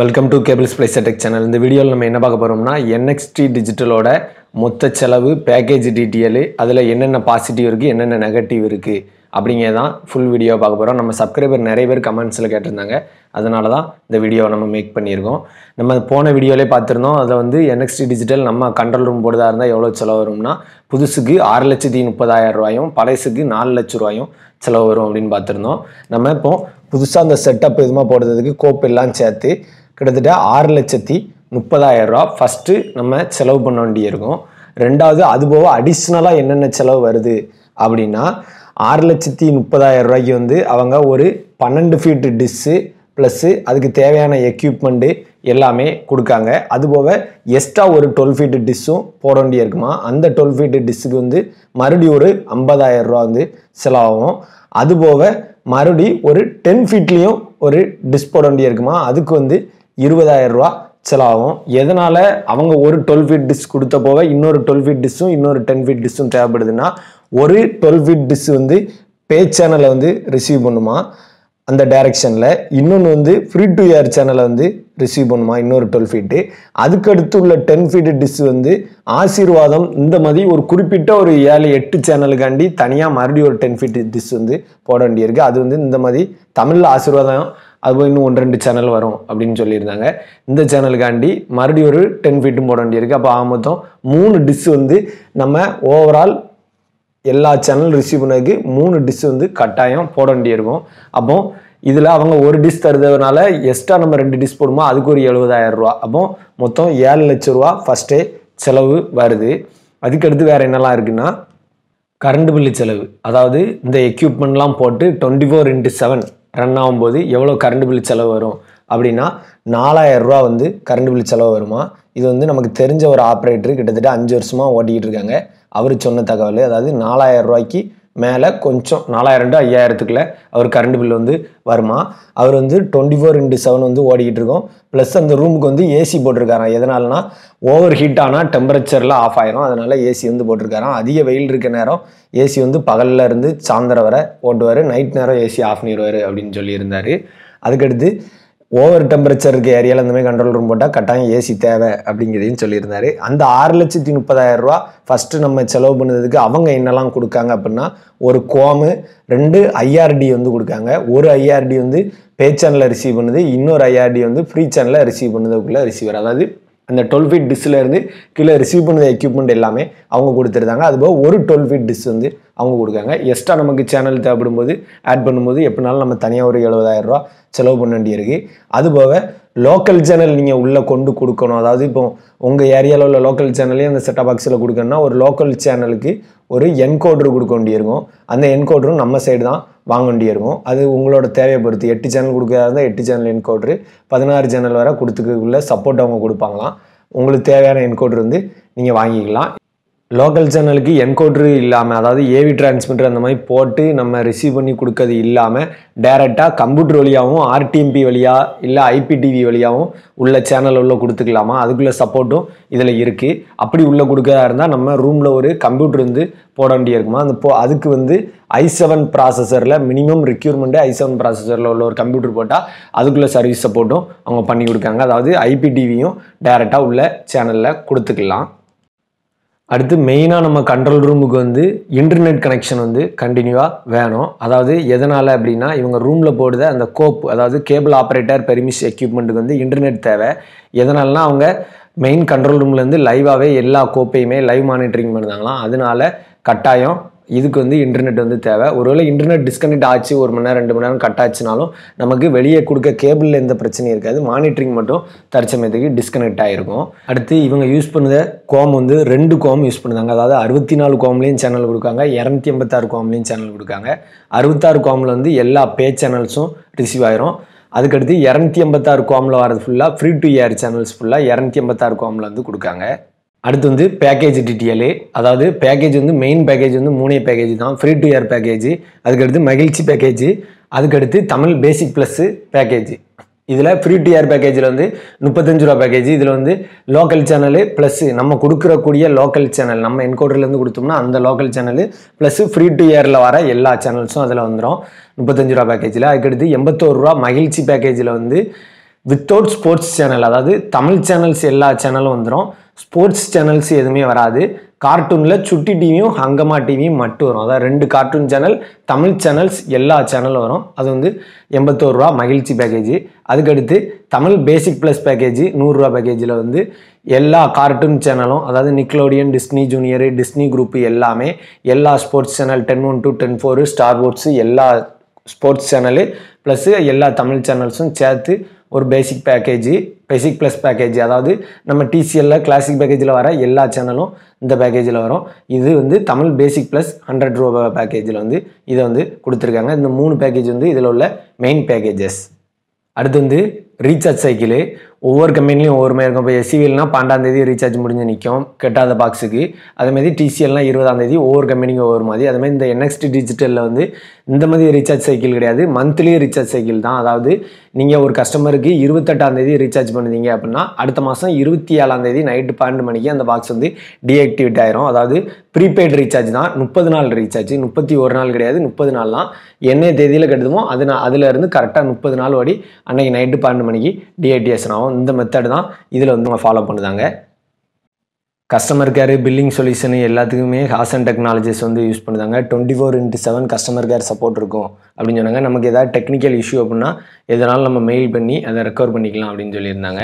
welcome to cables play செட்டெக் channel இந்த வீடியோவில் நம்ம என்ன பார்க்க போகிறோம்னா என்எக்ஸ்டி டிஜிட்டலோட மொத்த செலவு பேக்கேஜ் டீட்டெயிலு அதில் என்னென்ன பாசிட்டிவ் இருக்குது என்னென்ன நெகட்டிவ் இருக்குது அப்படிங்கிறது தான் ஃபுல் வீடியோ பார்க்க போகிறோம் நம்ம சப்ஸ்கிரைபர் நிறைய பேர் கமெண்ட்ஸில் கேட்டிருந்தாங்க அதனால தான் இந்த வீடியோவை நம்ம மேக் பண்ணியிருக்கோம் நம்ம போன வீடியோவிலே பார்த்துருந்தோம் அதில் வந்து என்எக்ஸ்டி டிஜிட்டல் நம்ம கண்ட்ரோல் ரூம் போடுறதா இருந்தால் எவ்வளோ செலவு வரும்னா புதுசுக்கு ஆறு லட்சத்தி முப்பதாயிரம் ரூபாயும் பழசுக்கு நாலு லட்ச ரூபாயும் செலவு வரும் அப்படின்னு பார்த்துருந்தோம் நம்ம இப்போ புதுசாக அந்த செட்டப் இதுமாக போடுறதுக்கு கோப்பெல்லாம் சேர்த்து கிட்டத்தட்ட ஆறு லட்சத்தி முப்பதாயிரம் ரூபா ஃபஸ்ட்டு நம்ம செலவு பண்ண வேண்டியிருக்கும் ரெண்டாவது அதுபோக அடிஷ்னலாக என்னென்ன செலவு வருது அப்படின்னா ஆறு லட்சத்தி முப்பதாயிரம் ரூபாய்க்கு வந்து அவங்க ஒரு பன்னெண்டு ஃபீட்டு டிஸ்ஸு ப்ளஸ்ஸு அதுக்கு தேவையான எக்யூப்மெண்ட்டு எல்லாமே கொடுக்காங்க அதுபோக எக்ஸ்ட்ரா ஒரு டுவெல் ஃபீட்டு டிஷ்ஷும் போட வேண்டிய இருக்குமா அந்த டுவெல் ஃபீட்டு டிஷ்ஷுக்கு வந்து மறுபடியும் ஒரு ஐம்பதாயிரம் ரூபா வந்து செலவாகும் அதுபோக மறுபடி ஒரு டென் ஃபீட்லேயும் ஒரு டிஷ் போட வேண்டிய இருக்குமா அதுக்கு வந்து இருபதாயிரம் ரூபா செலவாகும் எதனால் அவங்க ஒரு டுவெல் ஃபீட் டிஷ் கொடுத்த போக இன்னொரு டுவெல் ஃபீட் டிஷ்ஷும் இன்னொரு டென் ஃபீட் டிஷ்ஷும் தேவைப்படுதுன்னா ஒரு டுவெல் ஃபீட் டிஸ் வந்து பே சேனலை வந்து ரிசீவ் பண்ணுமா அந்த டைரக்ஷனில் இன்னொன்று வந்து ஃப்ரீ டு ஏர் சேனலை வந்து ரிசீவ் பண்ணுமா இன்னொரு டுவெல் ஃபீட்டு அதுக்கடுத்து உள்ள டென் ஃபீட்டு டிஷ் வந்து ஆசீர்வாதம் இந்த மாதிரி ஒரு குறிப்பிட்ட ஒரு ஏழு எட்டு சேனலுக்காண்டி தனியாக மறுபடியும் ஒரு டென் ஃபீட்டு டிஷ் வந்து போட வேண்டியிருக்கு அது வந்து இந்த மாதிரி தமிழில் ஆசீர்வாதம் அது போய் இன்னும் ஒன்று ரெண்டு சேனல் வரும் அப்படின்னு சொல்லியிருந்தாங்க இந்த சேனலுக்காண்டி மறுபடியும் ஒரு டென் ஃபீட்டும் போட வேண்டியிருக்கு அப்போ மொத்தம் மூணு டிஷ் வந்து நம்ம ஓவரால் எல்லா சேனல் ரிசீவ் பண்ணதுக்கு மூணு டிஷ் வந்து கட்டாயம் போட வேண்டியிருக்கும் அப்போ இதில் அவங்க ஒரு டிஷ் தருதுனால எக்ஸ்ட்ரா நம்ம ரெண்டு டிஷ் போடுமோ அதுக்கு ஒரு எழுபதாயிரம் ரூபா அப்போ மொத்தம் ஏழு லட்ச ரூபா ஃபஸ்ட்டே செலவு வருது அதுக்கடுத்து வேறு என்னெல்லாம் இருக்குன்னா கரண்ட் பில்லு செலவு அதாவது இந்த எக்யூப்மெண்ட்லாம் போட்டு twenty four into seven run ஆகும்போது எவ்வளோ கரண்ட் பில் செலவு வரும் அப்படின்னா நாலாயிரரூவா வந்து கரண்ட் பில் செலவு வருமா இது வந்து நமக்கு தெரிஞ்ச ஒரு ஆப்ரேட்டர் கிட்டத்தட்ட அஞ்சு வருஷமாக ஓட்டிக்கிட்டு இருக்காங்க அவர் சொன்ன தகவல் அதாவது நாலாயிரம் ரூபாய்க்கு மேலே கொஞ்சம் நாலாயிரம் டு ஐயாயிரத்துக்குள்ளே அவர் கரண்ட் பில் வந்து வருமா அவர் வந்து டுவெண்ட்டி ஃபோர் இன்ட்டு செவன் வந்து ஓடிக்கிட்டு இருக்கோம் ப்ளஸ் அந்த ரூமுக்கு வந்து ஏசி போட்டிருக்காராம் எதனால்னா ஓவர் ஹீட் ஆனால் டெம்பரேச்சர்லாம் ஆஃப் ஆயிரும் அதனால் ஏசி வந்து போட்டிருக்காராம் அதிக வெயில் இருக்க நேரம் ஏசி வந்து பகலில் இருந்து சாயந்தரம் வரை ஓட்டுவார் நைட் நேரம் ஏசி ஆஃப் பண்ணிடுவார் அப்படின்னு சொல்லியிருந்தார் அதுக்கடுத்து ஓவர் டெம்பரேச்சர் இருக்க ஏரியாவில் இந்த மாதிரி கண்ட்ரோல் ரூம் போட்டால் கட்டாயம் ஏசி தேவை அப்படிங்கிறதையும் சொல்லியிருந்தார் அந்த ஆறு லட்சத்தி முப்பதாயிரம் ரூபா ஃபஸ்ட்டு நம்ம செலவு பண்ணதுக்கு அவங்க என்னெல்லாம் கொடுக்காங்க அப்படின்னா ஒரு கோமு ரெண்டு ஐஆர்டி வந்து கொடுக்காங்க ஒரு ஐஆர்டி வந்து பே சேனலில் ரிசீவ் பண்ணுது இன்னொரு ஐஆர்டி வந்து ஃப்ரீ சேனலில் ரிசீவ் பண்ணுறதுக்குள்ளே ரிசீவர் அதாவது அந்த டுவெல் ஃபீட் டிஷ்ஷில் இருந்து கீழே ரிசீவ் பண்ணுற எக்யூப்மெண்ட் எல்லாமே அவங்க கொடுத்துருந்தாங்க அதுபோல் ஒரு டுவெல் ஃபீட் டிஷ் வந்து அவங்க கொடுக்காங்க எக்ஸ்ட்ரா நமக்கு சேனல் தேவைப்படும் போது ஆட் பண்ணும்போது எப்படினாலும் நம்ம தனியாக ஒரு ரூபா செலவு பண்ண வேண்டியிருக்கு அது போக லோக்கல் சேனல் நீங்கள் உள்ளே கொண்டு கொடுக்கணும் அதாவது இப்போ உங்கள் ஏரியாவில் உள்ள லோக்கல் சேனலே அந்த செட்டா பாக்ஸில் கொடுக்கணும்னா ஒரு லோக்கல் சேனலுக்கு ஒரு என்கோட்ரு கொடுக்க வேண்டியிருக்கும் அந்த என்கோட்ரும் நம்ம சைடு தான் வாங்க வேண்டியிருக்கும் அது உங்களோட தேவையை பொறுத்து எட்டு சேனல் கொடுக்கறதா இருந்தால் எட்டு சேனல் என்கோட்ரு பதினாறு சேனல் வரை கொடுத்துக்குள்ள சப்போர்ட் அவங்க கொடுப்பாங்களாம் உங்களுக்கு தேவையான என்கோட்ரு வந்து நீங்கள் வாங்கிக்கலாம் லோக்கல் சேனலுக்கு என்கோட்ரு இல்லாமல் அதாவது ஏவி டிரான்ஸ்மிட்டர் அந்த மாதிரி போட்டு நம்ம ரிசீவ் பண்ணி கொடுக்கறது இல்லாமல் டேரெக்டாக கம்ப்யூட்டர் வழியாகவும் ஆர்டிஎம்பி வழியாக இல்லை ஐபிடிவி வழியாகவும் உள்ள சேனல் உள்ளே கொடுத்துக்கலாமா அதுக்குள்ளே சப்போர்ட்டும் இதில் இருக்குது அப்படி உள்ளே கொடுக்கறதா இருந்தால் நம்ம ரூமில் ஒரு கம்ப்யூட்டர் வந்து போட வேண்டியிருக்குமா அந்த போ அதுக்கு வந்து ஐ செவன் ப்ராசஸரில் மினிமம் ரெக்யூர்மெண்ட்டு ஐ செவன் ப்ராசஸரில் உள்ள ஒரு கம்ப்யூட்டர் போட்டால் அதுக்குள்ளே சர்வீஸ் சப்போர்ட்டும் அவங்க பண்ணி கொடுக்காங்க அதாவது ஐபிடிவியும் டேரெக்டாக உள்ள சேனலில் கொடுத்துக்கலாம் அடுத்து மெயினாக நம்ம கண்ட்ரோல் ரூமுக்கு வந்து இன்டர்நெட் கனெக்ஷன் வந்து கண்டினியூவாக வேணும் அதாவது எதனால் அப்படின்னா இவங்க ரூமில் போடுற அந்த கோப் அதாவது கேபிள் ஆப்ரேட்டர் பெர்மிஸ் எக்யூப்மெண்ட்டுக்கு வந்து இன்டர்நெட் தேவை எதனால்னா அவங்க மெயின் கண்ட்ரோல் ரூம்லேருந்து லைவாகவே எல்லா கோப்பையுமே லைவ் மானிட்டரிங் பண்ணுறாங்களாம் அதனால கட்டாயம் இதுக்கு வந்து இன்டர்நெட் வந்து தேவை ஒருவேளை இன்டர்நெட் டிஸ்கனெக்ட் ஆச்சு ஒரு மணி நேரம் ரெண்டு மணி நேரம் கட் ஆச்சுனாலும் நமக்கு வெளியே கொடுக்க கேபிளில் எந்த பிரச்சனையும் இருக்காது மானிட்டரிங் மட்டும் தற்சமயத்துக்கு டிஸ்கனெக்ட் ஆகிருக்கும் அடுத்து இவங்க யூஸ் பண்ணுத கோம் வந்து ரெண்டு கோம் யூஸ் பண்ணுதாங்க அதாவது அறுபத்தி நாலு கோம்லேயும் சேனல் கொடுக்காங்க இரநூத்தி எண்பத்தாறு கோம்லேயும் சேனல் கொடுக்காங்க அறுபத்தாறு கோமில் வந்து எல்லா பே சேனல்ஸும் ரிசீவ் ஆயிரும் அதுக்கடுத்து இரநூத்தி எண்பத்தாறு கோமில் வரது ஃபுல்லாக ஃப்ரீ டு ஏர் சேனல்ஸ் ஃபுல்லாக இரநூத்தி எண்பத்தாறு கோமில் வந்து கொடுக்காங்க அடுத்து வந்து பேக்கேஜ் டீட்டெயிலு அதாவது பேக்கேஜ் வந்து மெயின் பேக்கேஜ் வந்து மூணே பேக்கேஜ் தான் ஃப்ரீ டு ஏர் பேக்கேஜ் அதுக்கடுத்து மகிழ்ச்சி பேக்கேஜ் அதுக்கடுத்து தமிழ் பேசிக் ப்ளஸ்ஸு பேக்கேஜ் இதில் ஃப்ரீ டு ஏர் பேக்கேஜில் வந்து முப்பத்தஞ்சு ரூபா பேக்கேஜ் இதில் வந்து லோக்கல் சேனலு ப்ளஸ்ஸு நம்ம கொடுக்குறக்கூடிய லோக்கல் சேனல் நம்ம என்கோடர்லேருந்து கொடுத்தோம்னா அந்த local channel plus free to இயரில் வர எல்லா சேனல்ஸும் அதில் வந்துடும் முப்பத்தஞ்சு ரூபா பேக்கேஜில் அதுக்கடுத்து எண்பத்தோரு ரூபா மகிழ்ச்சி பேக்கேஜில் வந்து வித்தவுட் ஸ்போர்ட்ஸ் சேனல் அதாவது தமிழ் சேனல்ஸ் எல்லா சேனலும் வந்துடும் ஸ்போர்ட்ஸ் சேனல்ஸ் எதுவுமே வராது கார்ட்டூனில் சுட்டி டிவியும் ஹங்கமா டிவியும் மட்டும் வரும் அதாவது ரெண்டு கார்ட்டூன் சேனல் தமிழ் சேனல்ஸ் எல்லா சேனலும் வரும் அது வந்து எண்பத்தோருவா மகிழ்ச்சி பேக்கேஜ் அதுக்கடுத்து தமிழ் பேசிக் ப்ளஸ் பேக்கேஜ் நூறுரூவா பேக்கேஜில் வந்து எல்லா கார்ட்டூன் சேனலும் அதாவது Nickelodeon Disney junior Disney group எல்லாமே எல்லா sports channel ten one two ten four star sports எல்லா ஸ்போர்ட்ஸ் சேனலு ப்ளஸ்ஸு எல்லா தமிழ் சேனல்ஸும் சேர்த்து ஒரு basic package basic plus package அதாவது நம்ம டிசிஎல்ல கிளாசிக் பேக்கேஜில் வர எல்லா சேனலும் இந்த பேக்கேஜில் வரும் இது வந்து தமிழ் பேசிக் ப்ளஸ் ஹண்ட்ரட் ரூபா பேக்கேஜில் வந்து இதை வந்து கொடுத்துருக்காங்க இந்த மூணு பேக்கேஜ் வந்து இதில் உள்ள மெயின் பேக்கேஜஸ் அடுத்து வந்து ரீசார்ஜ் சைக்கிள் ஒவ்வொரு கம்பெனிலையும் ஒவ்வொரு மாதிரி இருக்கும் இப்போ பன்னெண்டாம் தேதி ரீசார்ஜ் முடிஞ்சு நிற்கும் கெட்டாத பாக்ஸுக்கு அதேமாதிரி டிசிஎல்லாம் தேதி ஒவ்வொரு கம்பெனிக்கும் ஒவ்வொரு மாதிரி அதேமாதிரி இந்த என்எக்ஸ்ட் டிஜிட்டலில் வந்து இந்த மாதிரி ரீசார்ஜ் சைக்கிள் கிடையாது மந்த்லி ரீசார்ஜ் சைக்கிள் தான் அதாவது நீங்கள் ஒரு கஸ்டமருக்கு இருபத்தெட்டாம் தேதி ரீசார்ஜ் பண்ணுதீங்க அப்படின்னா அடுத்த மாதம் இருபத்தி தேதி நைட்டு பன்னெண்டு மணிக்கு அந்த பாக்ஸ் வந்து டீஆக்டிவேட் ஆயிரும் அதாவது ப்ரீபெய்ட் ரீசார்ஜ் தான் முப்பது நாள் ரீசார்ஜ் முப்பத்தி ஒரு நாள் கிடையாது முப்பது நாள் தான் என்ன தேதியில் கெடுதுமோ அது நான் அதிலேருந்து கரெக்டாக முப்பது நாள் ஓடி அன்னைக்கு நைட்டு பன்னெண்டு மணிக்கு டிஐடிஎஸ் ஆகும் இந்த மெத்தட் தான் இதில் வந்து அவங்க ஃபாலோ பண்ணுதாங்க கஸ்டமர் கேர் பில்லிங் சொல்யூஷனு எல்லாத்துக்குமே ஹாசன் டெக்னாலஜிஸ் வந்து யூஸ் பண்ணுறாங்க twenty four into seven customer care support இருக்கும் அப்படின்னு சொன்னாங்க நமக்கு ஏதாவது டெக்னிக்கல் இஷ்யூ அப்படின்னா எதனால நம்ம மெயில் பண்ணி அதை ரெக்கவர் பண்ணிக்கலாம் அப்படின்னு சொல்லியிருந்தாங்க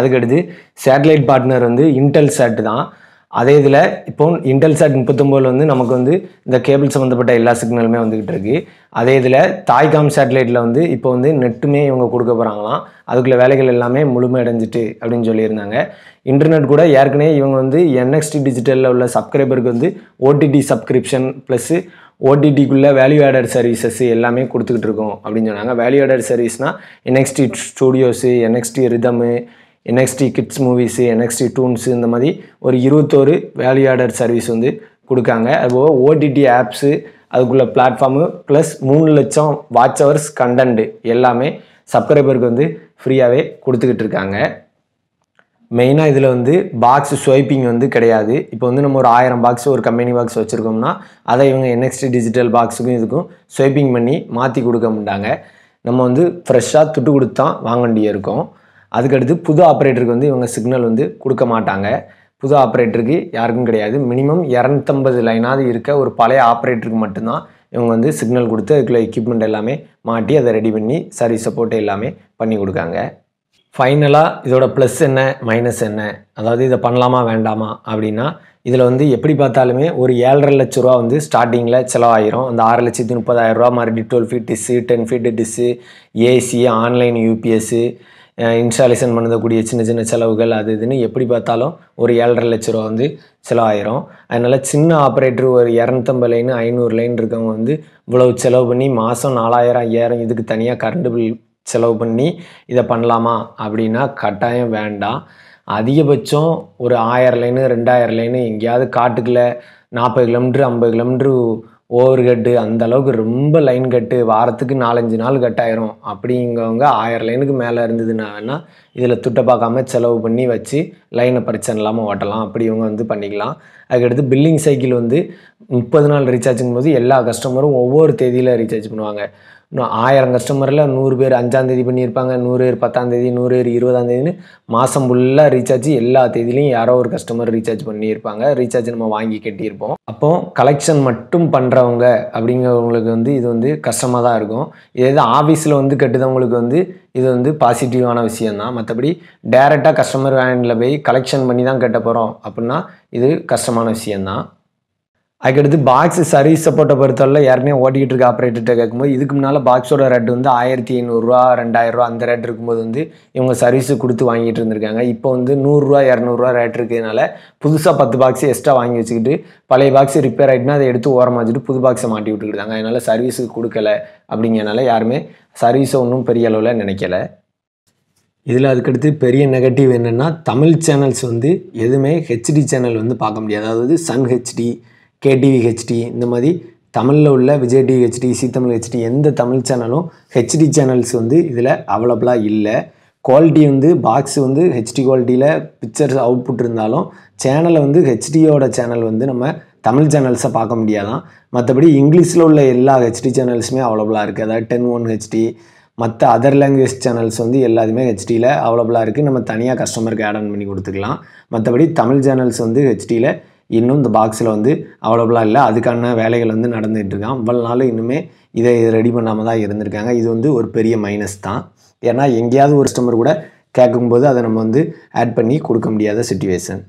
அதுக்கடுத்து சேட்டலைட் பார்ட்னர் வந்து இன்டெல் சேட் தான் அதே இதில் இப்போ இன்டெல்சாட் முப்பத்தொம்போதில் வந்து நமக்கு வந்து இந்த கேபிள் சம்மந்தப்பட்ட எல்லா சிக்னலுமே வந்துக்கிட்டு இருக்கு அதே இதில் தாய்காம் சேட்டலைட்டில் வந்து இப்போ வந்து நெட்டுமே இவங்க கொடுக்க போகிறாங்களாம் அதுக்குள்ள வேலைகள் எல்லாமே முழுமையடைஞ்சிட்டு அப்படின்னு சொல்லியிருந்தாங்க இன்டர்நெட் கூட ஏற்கனவே இவங்க வந்து என்எக்ஸ்டி டிஜிட்டலில் உள்ள சப்ஸ்கிரைபருக்கு வந்து ஓடிடி சப்ஸ்கிரிப்ஷன் ப்ளஸ்ஸு ஓடிடிக்குள்ளே வேல்யூ ஆடட் சர்வீசஸ் எல்லாமே கொடுத்துக்கிட்டு இருக்கோம் அப்படின்னு சொன்னாங்க வேல்யூ ஆடட் சர்வீஸ்னால் NXT studios NXT rhythm NXT kids movies NXT toons இந்த மாதிரி ஒரு இருபத்தோரு வேல்யூ ஆடட் சர்வீஸ் வந்து கொடுக்காங்க அதுபோக ஓடிடி ஆப்ஸு அதுக்குள்ள பிளாட்ஃபார்மு ப்ளஸ் மூணு லட்சம் வாட்ச் ஹவர்ஸ் கண்டென்ட்டு எல்லாமே சப்ஸ்கிரைபருக்கு வந்து ஃப்ரீயாகவே கொடுத்துக்கிட்டு இருக்காங்க மெயினாக இதில் வந்து பாக்ஸ் ஸ்வைப்பிங் வந்து கிடையாது இப்போ வந்து நம்ம ஒரு ஆயிரம் பாக்ஸ் ஒரு கம்பெனி பாக்ஸ் வச்சுருக்கோம்னா அதை இவங்க என்எக்ஸ்டி டிஜிட்டல் பாக்ஸுக்கும் இதுக்கும் ஸ்வைப்பிங் பண்ணி மாற்றி கொடுக்க மாட்டாங்க நம்ம வந்து ஃப்ரெஷ்ஷாக துட்டு கொடுத்து தான் வாங்க இருக்கோம் அதுக்கடுத்து புது ஆப்ரேட்டருக்கு வந்து இவங்க சிக்னல் வந்து கொடுக்க மாட்டாங்க புது ஆப்ரேட்டருக்கு யாருக்கும் கிடையாது மினிமம் இரநூத்தம்பது லைனாவது இருக்க ஒரு பழைய ஆப்ரேட்டருக்கு மட்டும்தான் இவங்க வந்து சிக்னல் கொடுத்து அதுக்குள்ளே எக்யூப்மெண்ட் எல்லாமே மாட்டி அதை ரெடி பண்ணி சர்வீஸ் சப்போர்ட் எல்லாமே பண்ணி கொடுக்காங்க ஃபைனலாக இதோட ப்ளஸ் என்ன மைனஸ் என்ன அதாவது இதை பண்ணலாமா வேண்டாமா அப்படின்னா இதில் வந்து எப்படி பார்த்தாலுமே ஒரு ஏழரை லட்ச ரூபா வந்து ஸ்டார்டிங்கில் செலவாயிரும் அந்த ஆறு முப்பதாயிரம் ரூபா மாதிரி twelve feet dish ten feet dish AC online UPS installation பண்ணக்கூடிய சின்ன சின்ன செலவுகள் அது இதுன்னு எப்படி பார்த்தாலும் ஒரு ஏழரை லட்ச ரூபா வந்து செலவாயிரும் அதனால் சின்ன ஆப்ரேட்டர் ஒரு இரநூத்தம்பது லைன் ஐநூறு லைன் இருக்கவங்க வந்து இவ்வளவு செலவு பண்ணி மாதம் நாலாயிரம் ஐயாயிரம் இதுக்கு தனியாக கரண்ட் பில் செலவு பண்ணி இதை பண்ணலாமா அப்படின்னா கட்டாயம் வேண்டாம் அதிகபட்சம் ஒரு ஆயிரம் லைனு ரெண்டாயிரம் லைனு எங்கேயாவது காட்டுக்குள்ளே நாற்பது கிலோமீட்ரு ஐம்பது கிலோமீட்ரு ஓவர் கட்டு அந்த அளவுக்கு ரொம்ப லைன் கட்டு வாரத்துக்கு நாலஞ்சு நாள் கட் ஆயிரும் அப்படிங்கவங்க ஆயிரம் லைனுக்கு மேலே இருந்ததுன்னா வேணால் இதில் துட்டை பார்க்காம செலவு பண்ணி வச்சு லைனை பிரச்சனை இல்லாமல் ஓட்டலாம் அப்படி இவங்க வந்து பண்ணிக்கலாம் அதுக்கடுத்து பில்லிங் சைக்கிள் வந்து முப்பது நாள் ரீசார்ஜுங்கும் போது எல்லா கஸ்டமரும் ஒவ்வொரு தேதியில் ரீசார்ஜ் பண்ணுவாங்க இன்னும் ஆயிரம் கஸ்டமரில் நூறு பேர் அஞ்சாந்தேதி பண்ணியிருப்பாங்க நூறு பேர் பத்தாந்தேதி நூறு பேர் இருபதாந்தேதின்னு மாதம் ஃபுல்லாக ரீசார்ஜ் எல்லா தேதியிலையும் யாரோ ஒரு கஸ்டமர் ரீசார்ஜ் பண்ணியிருப்பாங்க ரீசார்ஜ் நம்ம வாங்கி கட்டியிருப்போம் அப்போ கலெக்ஷன் மட்டும் பண்ணுறவங்க அப்படிங்கிறவங்களுக்கு வந்து இது வந்து கஷ்டமாக தான் இருக்கும் இதே இது ஆஃபீஸில் வந்து கட்டுதவங்களுக்கு வந்து இது வந்து பாசிட்டிவான விஷயந்தான் மற்றபடி டேரெக்டாக கஸ்டமர் வேனில் போய் கலெக்ஷன் பண்ணி தான் கட்ட போகிறோம் அப்படின்னா இது கஷ்டமான விஷயந்தான் அதுக்கடுத்து பாக்ஸ் சர்வீஸ் சப்போர்ட்டை பொறுத்தவரை யாருமே ஓட்டிக்கிட்டு இருக்க ஆப்ரேட்டர்கிட்ட கேட்கும்போது இதுக்கு முன்னால் பாக்ஸோட ரேட்டு வந்து ஆயிரத்தி ஐநூறுரூவா ரெண்டாயிரரூவா அந்த ரேட் இருக்கும்போது வந்து இவங்க சர்வீஸ் கொடுத்து வாங்கிட்டு இருந்திருக்காங்க இப்போ வந்து நூறுரூவா இரநூறுவா ரேட் இருக்கிறதுனால புதுசாக பத்து பாக்ஸ் எக்ஸ்ட்ரா வாங்கி வச்சுக்கிட்டு பழைய பாக்ஸ் ரிப்பேர் ஆகிட்டுனா அதை எடுத்து ஓரமாக வச்சுட்டு புது பாக்ஸை மாட்டி விட்டுக்கிட்டாங்க அதனால் சர்வீஸுக்கு கொடுக்கல அப்படிங்கிறனால யாருமே சர்வீஸை ஒன்றும் பெரிய அளவில் நினைக்கல இதில் அதுக்கடுத்து பெரிய நெகட்டிவ் என்னென்னா தமிழ் சேனல்ஸ் வந்து எதுவுமே ஹெச்டி சேனல் வந்து பார்க்க முடியாது அதாவது சன் ஹெச்டி கேடிவி ஹெச்டி இந்த மாதிரி தமிழில் உள்ள Vijay TV HD Zee Tamil HD எந்த தமிழ் சேனலும் ஹெச்டி சேனல்ஸ் வந்து இதில் அவைலபிளாக இல்லை குவாலிட்டி வந்து பாக்ஸ் வந்து ஹெச்டி குவாலிட்டியில் பிக்சர்ஸ் அவுட்புட் இருந்தாலும் சேனலை வந்து ஹெச்டியோட சேனல் வந்து நம்ம தமிழ் சேனல்ஸை பார்க்க முடியாதான் மற்றபடி இங்கிலீஷில் உள்ள எல்லா ஹெச்டி சேனல்ஸுமே அவைலபிளாக இருக்குது அதாவது டென் ஒன் ஹெச்டி மற்ற அதர் லாங்குவேஜ் சேனல்ஸ் வந்து எல்லாத்துமே ஹெச்டியில் அவைலபிளாக இருக்குது நம்ம தனியாக கஸ்டமருக்கு ஆட் ஆன் பண்ணி கொடுத்துக்கலாம் மற்றபடி தமிழ் சேனல்ஸ் வந்து ஹெச்டியில் இன்னும் இந்த பாக்ஸில் வந்து அவைலபிளாக இல்லை அதுக்கான வேலைகள் வந்து நடந்துகிட்டு இருக்கான் இவ்வளோ நாள் இன்னுமே இதை ரெடி பண்ணாமல் தான் இருந்திருக்காங்க இது வந்து ஒரு பெரிய மைனஸ் தான் ஏன்னா எங்கேயாவது ஒரு கஸ்டமர் கூட கேட்கும்போது அதை நம்ம வந்து ஆட் பண்ணி கொடுக்க முடியாத சுச்சுவேஷன்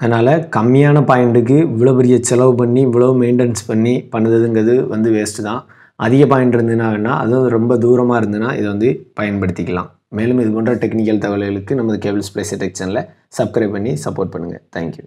அதனால் கம்மியான பாயிண்ட்டுக்கு இவ்வளோ பெரிய செலவு பண்ணி இவ்வளோ மெயின்டெனன்ஸ் பண்ணி பண்ணுறதுங்கிறது வந்து வேஸ்ட்டு தான் அதிக பாயிண்ட் இருந்ததுன்னா வேணால் அதுவும் ரொம்ப தூரமாக இருந்ததுன்னா இதை வந்து பயன்படுத்திக்கலாம் மேலும் இது போன்ற டெக்னிக்கல் தகவல்களுக்கு நமது கேபிள்ஸ் பிளேஸ் டெக்ஷனில் சப்ஸ்கிரைப் பண்ணி சப்போர்ட் பண்ணுங்கள் தேங்க்யூ